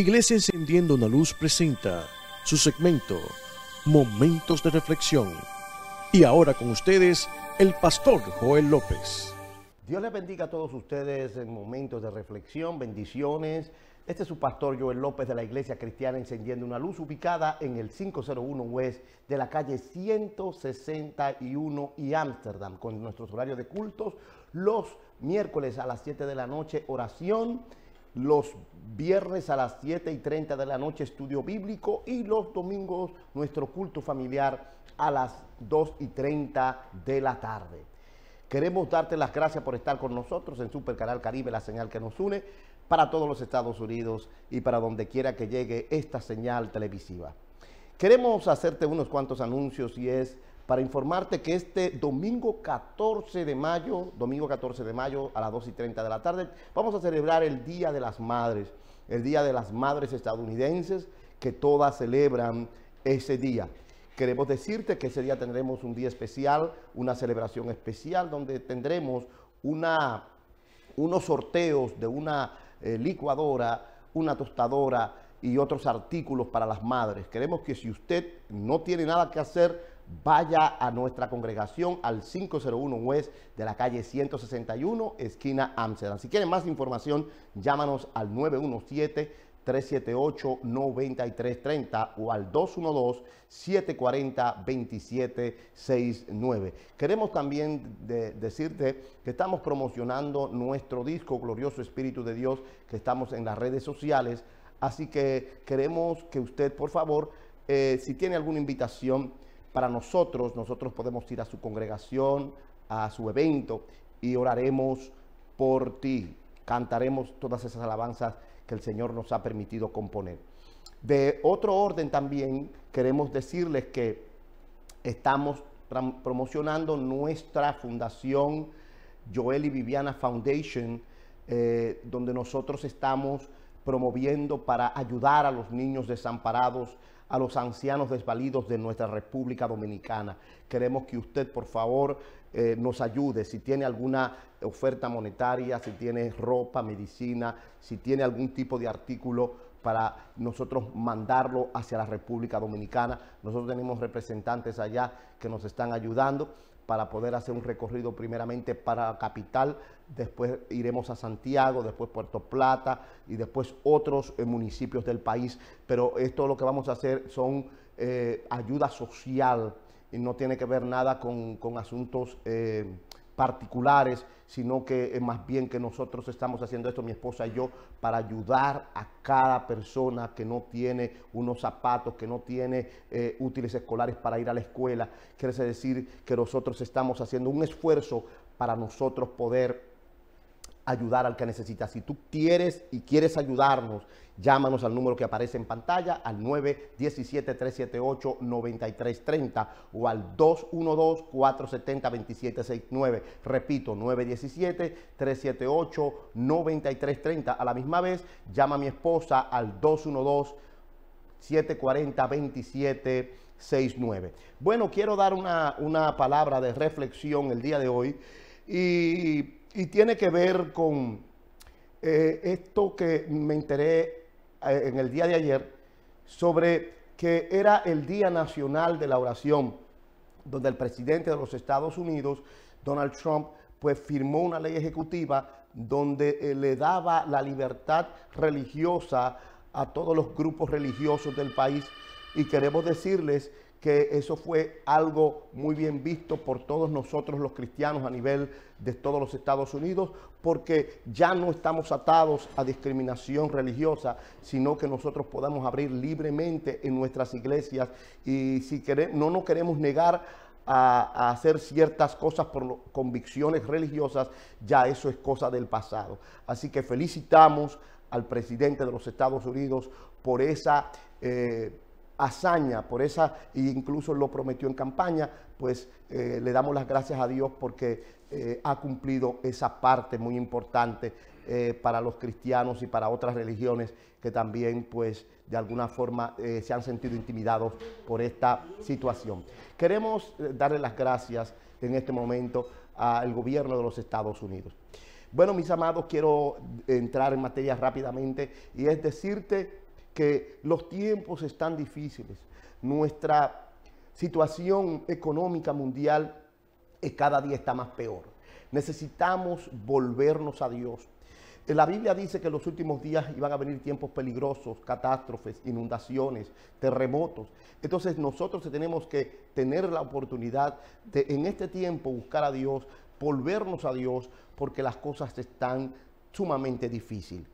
Iglesia Encendiendo una Luz presenta su segmento Momentos de Reflexión. Y ahora con ustedes, el pastor Joel López. Dios les bendiga a todos ustedes en momentos de reflexión, bendiciones. Este es su pastor Joel López de la Iglesia Cristiana Encendiendo una Luz, ubicada en el 501 West de la calle 161 y Ámsterdam, con nuestros horarios de cultos los miércoles a las 7 de la noche, oración los viernes a las 7 y 30 de la noche estudio bíblico y los domingos nuestro culto familiar a las 2 y 30 de la tarde. Queremos darte las gracias por estar con nosotros en Super Canal Caribe, la señal que nos une para todos los Estados Unidos y para donde quiera que llegue esta señal televisiva. Queremos hacerte unos cuantos anuncios y es para informarte que este domingo 14 de mayo, domingo 14 de mayo a las 2 y 30 de la tarde, vamos a celebrar el Día de las Madres, el Día de las Madres estadounidenses, que todas celebran ese día. Queremos decirte que ese día tendremos un día especial, una celebración especial, donde tendremos unos sorteos de una eh, licuadora, una tostadora y otros artículos para las madres. Queremos que si usted no tiene nada que hacer, vaya a nuestra congregación al 501 West de la calle 161, esquina Amsterdam. Si quieren más información, llámanos al 917-378-9330 o al 212-740-2769. Queremos también decirte que estamos promocionando nuestro disco Glorioso Espíritu de Dios, que estamos en las redes sociales. Así que queremos que usted, por favor, eh, si tiene alguna invitación, para nosotros, nosotros podemos ir a su congregación, a su evento y oraremos por ti. Cantaremos todas esas alabanzas que el Señor nos ha permitido componer. De otro orden también queremos decirles que estamos promocionando nuestra fundación Joel y Viviana Foundation, eh, donde nosotros estamos promoviendo para ayudar a los niños desamparados, a los ancianos desvalidos de nuestra República Dominicana. Queremos que usted, por favor, eh, nos ayude. Si tiene alguna oferta monetaria, si tiene ropa, medicina, si tiene algún tipo de artículo para nosotros mandarlo hacia la República Dominicana. Nosotros tenemos representantes allá que nos están ayudando para poder hacer un recorrido primeramente para la capital, después iremos a Santiago, después Puerto Plata y después otros eh, municipios del país. Pero esto lo que vamos a hacer son eh, ayuda social y no tiene que ver nada con, asuntos... Eh, particulares, sino que más bien que nosotros estamos haciendo esto, mi esposa y yo, para ayudar a cada persona que no tiene unos zapatos, que no tiene eh, útiles escolares para ir a la escuela. Quiere decir que nosotros estamos haciendo un esfuerzo para nosotros poder ayudar al que necesita. Si tú quieres y quieres ayudarnos, llámanos al número que aparece en pantalla, al 917-378-9330 o al 212-470-2769. Repito, 917-378-9330. A la misma vez, llama a mi esposa al 212-740-2769. Bueno, quiero dar una, palabra de reflexión el día de hoy y y tiene que ver con eh, esto que me enteré eh, en el día de ayer sobre que era el Día Nacional de la Oración, donde el presidente de los Estados Unidos, Donald Trump, pues firmó una ley ejecutiva donde eh, le daba la libertad religiosa a todos los grupos religiosos del país y queremos decirles que eso fue algo muy bien visto por todos nosotros los cristianos a nivel de todos los Estados Unidos, porque ya no estamos atados a discriminación religiosa, sino que nosotros podamos abrir libremente en nuestras iglesias y si queremos, no nos queremos negar a, hacer ciertas cosas por convicciones religiosas, ya eso es cosa del pasado. Así que felicitamos al presidente de los Estados Unidos por esa... Eh, hazaña, por esa, e incluso lo prometió en campaña, pues eh, le damos las gracias a Dios porque eh, ha cumplido esa parte muy importante eh, para los cristianos y para otras religiones que también pues de alguna forma se han sentido intimidados por esta situación. Queremos darle las gracias en este momento al gobierno de los Estados Unidos. Bueno, mis amados, quiero entrar en materia rápidamente y es decirte que los tiempos están difíciles, nuestra situación económica mundial cada día está más peor. Necesitamos volvernos a Dios. Eh, la Biblia dice que los últimos días iban a venir tiempos peligrosos, catástrofes, inundaciones, terremotos. Entonces nosotros tenemos que tener la oportunidad de en este tiempo buscar a Dios, volvernos a Dios, porque las cosas están sumamente difíciles.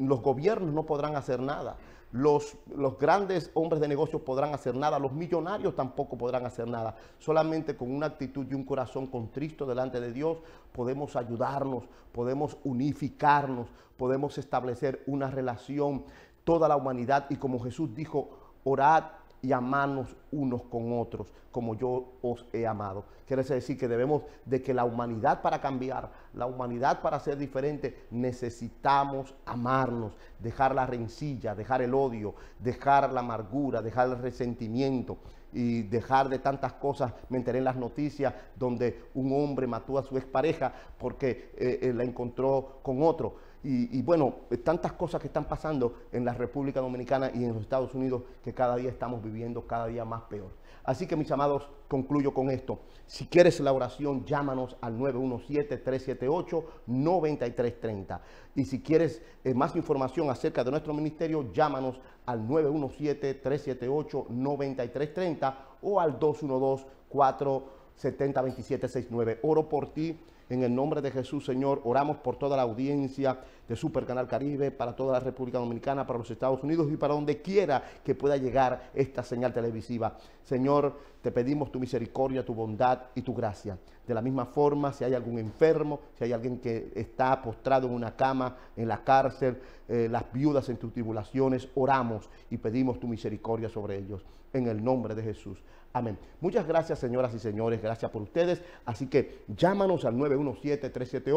Los gobiernos no podrán hacer nada. Los, los, grandes hombres de negocios podrán hacer nada, los millonarios tampoco podrán hacer nada. Solamente con una actitud y un corazón contristo delante de Dios podemos ayudarnos, podemos unificarnos, podemos establecer una relación, toda la humanidad. Y como Jesús dijo, orad y amarnos unos con otros, como yo os he amado. Quiere decir que debemos de que la humanidad para cambiar, la humanidad para ser diferente, necesitamos amarnos, dejar la rencilla, dejar el odio, dejar la amargura, dejar el resentimiento y dejar de tantas cosas. Me enteré en las noticias donde un hombre mató a su expareja porque eh, eh, la encontró con otro y, bueno, tantas cosas que están pasando en la República Dominicana y en los Estados Unidos que cada día estamos viviendo cada día más peor. Así que mis amados, concluyo con esto. Si quieres la oración, llámanos al 917-378-9330. Y si quieres eh, más información acerca de nuestro ministerio, llámanos al 917-378-9330 o al 212 470 2769 Oro por ti en el nombre de Jesús, Señor, oramos por toda la audiencia de Super Canal Caribe, para toda la República Dominicana, para los Estados Unidos y para donde quiera que pueda llegar esta señal televisiva. Señor, te pedimos tu misericordia, tu bondad y tu gracia. De la misma forma, si hay algún enfermo, si hay alguien que está postrado en una cama, en la cárcel, eh, las viudas en tus tribulaciones, oramos y pedimos tu misericordia sobre ellos. En el nombre de Jesús. Amén. Muchas gracias, señoras y señores. Gracias por ustedes. Así que llámanos al 9 917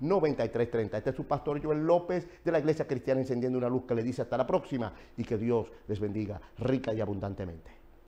93 9330 Este es su pastor Joel López de la Iglesia Cristiana Encendiendo una Luz que le dice hasta la próxima y que Dios les bendiga rica y abundantemente.